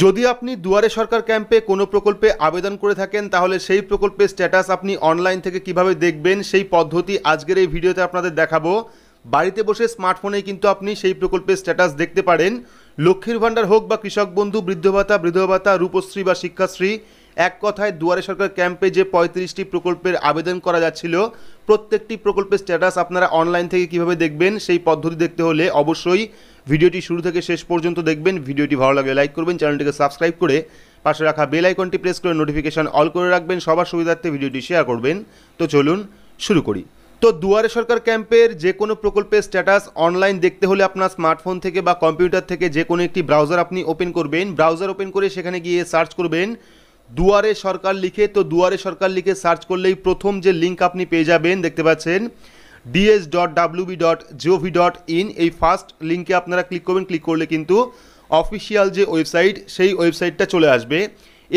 যদি আপনি দুয়ারে সরকার ক্যাম্পে কোনো প্রকল্পে আবেদন করে থাকেন তাহলে সেই প্রকল্পের স্ট্যাটাস আপনি অনলাইন থেকে কিভাবে দেখবেন সেই পদ্ধতি আজকের এই ভিডিওতে আপনাদের দেখাবো বাড়িতে বসে স্মার্টফোনে কিন্তু আপনি সেই প্রকল্পের স্ট্যাটাস দেখতে পারেন লক্ষ্মীর ভাণ্ডার হোক বা কৃষক বন্ধু বৃদ্ধ ভাতা বৃদ্ধ ভাতা রূপশ্রী বা শিক্ষাশ্রী এক কথায় দুয়ারে সরকার ক্যাম্পে যে পঁয়ত্রিশটি প্রকল্পের আবেদন করা যাচ্ছিল প্রত্যেকটি প্রকল্পের স্ট্যাটাস আপনারা অনলাইন থেকে কিভাবে দেখবেন সেই পদ্ধতি দেখতে হলে অবশ্যই ভিডিওটি শুরু থেকে শেষ পর্যন্ত দেখবেন ভিডিওটি ভালো লাগলে লাইক করবেন চ্যানেলটিকে সাবস্ক্রাইব করে পাশে রাখা বেল আইকনটি প্রেস করে নোটিফিকেশন অল করে রাখবেন সবার সুবিধার্থে ভিডিওটি শেয়ার করবেন তো চলুন শুরু করি তো দুয়ারে সরকার ক্যাম্পের যে কোনো প্রকল্পের স্ট্যাটাস অনলাইন দেখতে হলে আপনার স্মার্টফোন থেকে বা কম্পিউটার থেকে যে কোনো একটি ব্রাউজার আপনি ওপেন করবেন ব্রাউজার ওপেন করে সেখানে গিয়ে সার্চ করবেন দুয়ারে সরকার লিখে তো দুয়ারে সরকার লিখে সার্চ করলেই প্রথম যে লিঙ্ক আপনি পেয়ে যাবেন দেখতে পাচ্ছেন DS dot WB dot GOV dot in এই ফার্স্ট লিঙ্কে আপনারা ক্লিক করবেন ক্লিক করলে কিন্তু অফিসিয়াল যে ওয়েবসাইট সেই ওয়েবসাইটটা চলে আসবে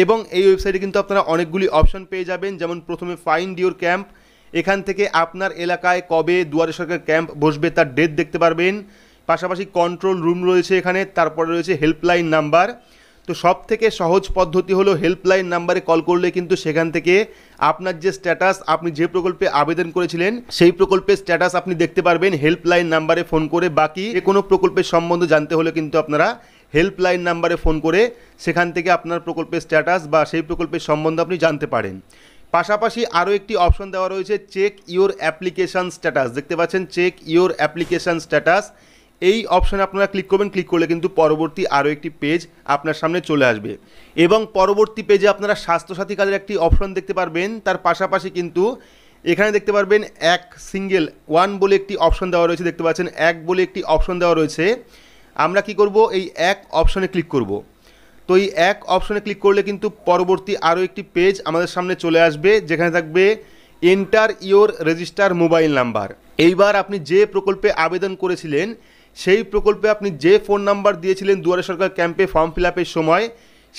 এবং এই ওয়েবসাইটে কিন্তু আপনারা অনেকগুলি অপশন পেয়ে যাবেন যেমন প্রথমে ফাইন ডিওর ক্যাম্প এখান থেকে আপনার এলাকায় কবে দুয়ারে সরকার ক্যাম্প বসবে তার ডেট দেখতে পারবেন পাশাপাশি কন্ট্রোল রুম রয়েছে এখানে তারপরে রয়েছে হেল্পলাইন নাম্বার তো সব থেকে সহজ পদ্ধতি হলো হেল্পলাইন নাম্বারে কল করলে কিন্তু সেখান থেকে আপনার যে স্ট্যাটাস আপনি যে প্রকল্পে আবেদন করেছিলেন সেই প্রকল্পের স্ট্যাটাস আপনি দেখতে পারবেন হেল্পলাইন নাম্বারে ফোন করে বাকি যে কোনো প্রকল্পের সম্বন্ধে জানতে হলে কিন্তু আপনারা হেল্পলাইন নাম্বারে ফোন করে সেখান থেকে আপনার প্রকল্পের স্ট্যাটাস বা সেই প্রকল্পের সম্বন্ধে আপনি জানতে পারেন পাশাপাশি আরও একটি অপশন দেওয়া রয়েছে চেক ইওর অ্যাপ্লিকেশান স্ট্যাটাস দেখতে পাচ্ছেন চেক ইওর অ্যাপ্লিকেশান স্ট্যাটাস এই অপশানে আপনারা ক্লিক করবেন ক্লিক করলে কিন্তু পরবর্তী আরও একটি পেজ আপনার সামনে চলে আসবে এবং পরবর্তী পেজে আপনারা স্বাস্থ্যসাথী কাজের একটি অপশন দেখতে পারবেন তার পাশাপাশি কিন্তু এখানে দেখতে পারবেন এক সিঙ্গেল ওয়ান বলে একটি অপশন দেওয়া রয়েছে দেখতে পাচ্ছেন এক বলে একটি অপশন দেওয়া রয়েছে আমরা কি করব এই এক অপশনে ক্লিক করব তো এই এক অপশনে ক্লিক করলে কিন্তু পরবর্তী আরও একটি পেজ আমাদের সামনে চলে আসবে যেখানে থাকবে enter your register mobile number এইবার আপনি যে প্রকল্পে আবেদন করেছিলেন সেই প্রকল্পে আপনি যে ফোন নাম্বার দিয়েছিলেন দুয়ারে সরকার ক্যাম্পে ফর্ম ফিল সময়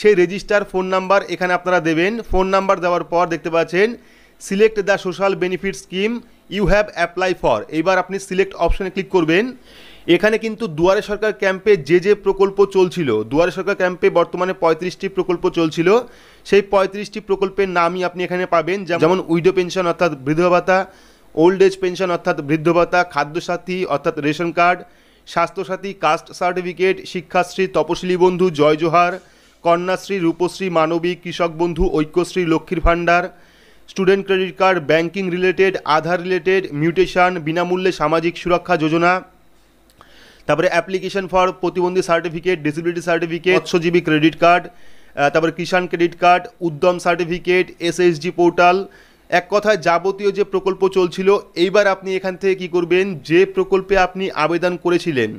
সেই রেজিস্টার ফোন নাম্বার এখানে আপনারা দেবেন ফোন নাম্বার দেওয়ার পর দেখতে পাচ্ছেন select the social benefit scheme you have apply for এইবার আপনি সিলেক্ট অপশনে ক্লিক করবেন এখানে কিন্তু দুয়ারে সরকার ক্যাম্পে যে যে প্রকল্প চলছিল দুয়ারে সরকার ক্যাম্পে বর্তমানে পঁয়ত্রিশটি প্রকল্প চলছিল সেই পঁয়ত্রিশটি প্রকল্পের নামই আপনি এখানে পাবেন যেমন উইডো পেনশন অর্থাৎ বৃদ্ধ ভাতা ওল্ড এজ পেনশন অর্থাৎ বৃদ্ধ ভাতা খাদ্যসাথী অর্থাৎ ration card Swasthyasathi caste certificate Sikshashree Taposili Bandhu জয় জোহার কন্যাশ্রী রূপশ্রী মানবিক কৃষক বন্ধু Aikyashree Lakshmir Bhandar student credit card banking related Aadhaar related mutation বিনামূল্যে সামাজিক সুরক্ষা যোজনা তারপরে অ্যাপ্লিকেশন ফর প্রতিবন্ধী সার্টিফিকেট ডিসেবিলিটি সার্টিফিকেট মৎস্যজীবী ক্রেডিট কার্ড তারপরে Kisan credit card Udyam certificate SSG portal এক কথায় যাবতীয় যে প্রকল্প চলছিল এইবার আপনি এখান থেকে কি করবেন যে প্রকল্পে আপনি আবেদন করেছিলেন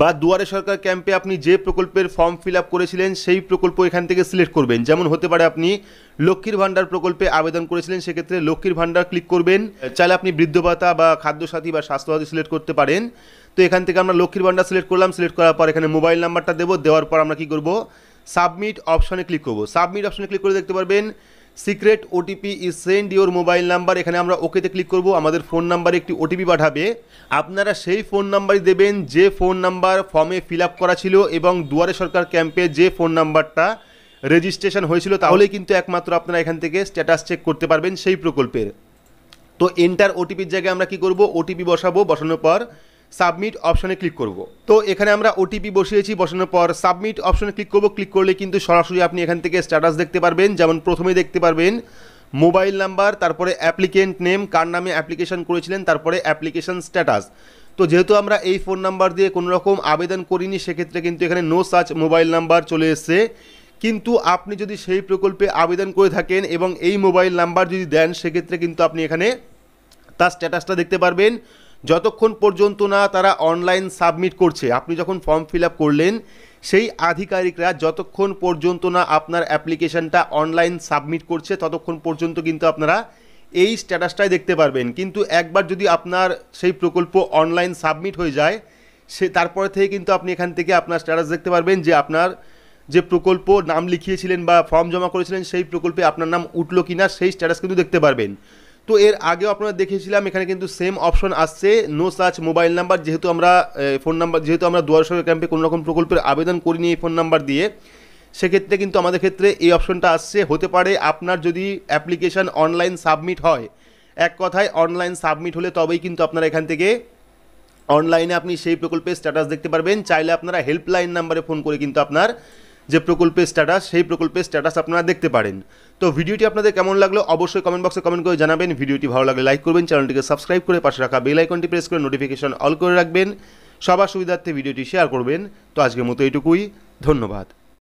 বা দুয়ারে সরকার ক্যাম্পে আপনি যে প্রকল্পের ফর্ম ফিল আপ করেছিলেন সেই প্রকল্প এখান থেকে সিলেক্ট করবেন যেমন হতে পারে আপনি লক্ষ্মীর ভাণ্ডার প্রকল্পে আবেদন করেছিলেন সেক্ষেত্রে লক্ষ্মীর ভাণ্ডার ক্লিক করবেন চাইলে আপনি বৃদ্ধ ভাতা বা খাদ্যসাথী বা স্বাস্থ্যসাথী সিলেক্ট করতে পারেন তো এখান থেকে আমরা লক্ষ্মীর ভাণ্ডার সিলেক্ট করলাম সিলেক্ট করার পর এখানে মোবাইল নাম্বারটা দেবো দেওয়ার পর আমরা কী করবো সাবমিট অপশনে ক্লিক করবো সাবমিট অপশনে ক্লিক করে দেখতে পারবেন secret OTP is send your mobile number এখানে আমরা ওকেতে ক্লিক করব আমাদের ফোন নাম্বারে একটি ওটিপি পাঠাবে আপনারা সেই ফোন নাম্বারই দেবেন যে ফোন নাম্বার ফর্মে ফিল করা ছিল এবং দুয়ারে সরকার ক্যাম্পে যে ফোন নাম্বারটা রেজিস্ট্রেশন হয়েছিল তাহলেই কিন্তু একমাত্র আপনারা এখান থেকে স্ট্যাটাস চেক করতে পারবেন সেই প্রকল্পের তো এন্টার ওটিপির জায়গায় আমরা কি করব ওটিপি বসাবো বসানোর পর সাবমিট অপশনে ক্লিক করব তো এখানে আমরা ওটিপি বসিয়েছি বসানোর পর সাবমিট অপশনে ক্লিক করব ক্লিক করলে কিন্তু সরাসরি আপনি এখান থেকে স্ট্যাটাস দেখতে পারবেন যেমন প্রথমে দেখতে পারবেন মোবাইল নাম্বার তারপরে অ্যাপ্লিকেন্ট নেম কার নামে অ্যাপ্লিকেশন করেছিলেন তারপরে অ্যাপ্লিকেশন স্ট্যাটাস তো যেহেতু আমরা এই ফোন নাম্বার দিয়ে কোনো রকম আবেদন করিনি সেক্ষেত্রে কিন্তু এখানে নো সার্চ মোবাইল নাম্বার চলে এসছে কিন্তু আপনি যদি সেই প্রকল্পে আবেদন করে থাকেন এবং এই মোবাইল নাম্বার যদি দেন সেক্ষেত্রে কিন্তু আপনি এখানে তার স্ট্যাটাসটা দেখতে পারবেন যতক্ষণ পর্যন্ত না তারা অনলাইন সাবমিট করছে আপনি যখন ফর্ম ফিল আপ করলেন সেই আধিকারিকরা যতক্ষণ পর্যন্ত না আপনার অ্যাপ্লিকেশানটা অনলাইন সাবমিট করছে ততক্ষণ পর্যন্ত কিন্তু আপনারা এই স্ট্যাটাসটাই দেখতে পারবেন কিন্তু একবার যদি আপনার সেই প্রকল্প অনলাইন সাবমিট হয়ে যায় সে তারপরে থেকে কিন্তু আপনি এখান থেকে আপনার স্ট্যাটাস দেখতে পারবেন যে আপনার যে প্রকল্প নাম লিখিয়েছিলেন বা ফর্ম জমা করেছিলেন সেই প্রকল্পে আপনার নাম উঠলো কি না সেই স্ট্যাটাস কিন্তু দেখতে পারবেন তো এর আগেও আপনারা দেখেছিলাম এখানে কিন্তু সেম অপশন আসছে নো সার্চ মোবাইল নাম্বার যেহেতু আমরা ফোন নাম্বার যেহেতু আমরা দুয়ার সরকার ক্যাম্পে কোনো রকম প্রকল্পের আবেদন করিনি এই ফোন নাম্বার দিয়ে সেক্ষেত্রে কিন্তু আমাদের ক্ষেত্রে এই অপশনটা আসছে হতে পারে আপনার যদি অ্যাপ্লিকেশান অনলাইন সাবমিট হয় এক কথায় অনলাইন সাবমিট হলে তবেই কিন্তু আপনারা এখান থেকে অনলাইনে আপনি সেই প্রকল্পের স্ট্যাটাস দেখতে পারবেন চাইলে আপনারা হেল্পলাইন নাম্বারে ফোন করে কিন্তু আপনার যে প্রকল্পের স্ট্যাটাস সেই প্রকল্পের স্ট্যাটাস আপনারা দেখতে পারেন তো ভিডিওটি আপনাদের কেমন লাগলো অবশ্যই কমেন্ট বক্সে কমেন্ট করে জানাবেন ভিডিওটি ভালো লাগলে লাইক করবেন চ্যানেলটিকে সাবস্ক্রাইব করে পাশে রাখা বেল আইকনটি প্রেস করে নোটিফিকেশন অল করে রাখবেন সবার সুবিধার্থে ভিডিওটি শেয়ার করবেন তো আজকের মতো এইটুকুই ধন্যবাদ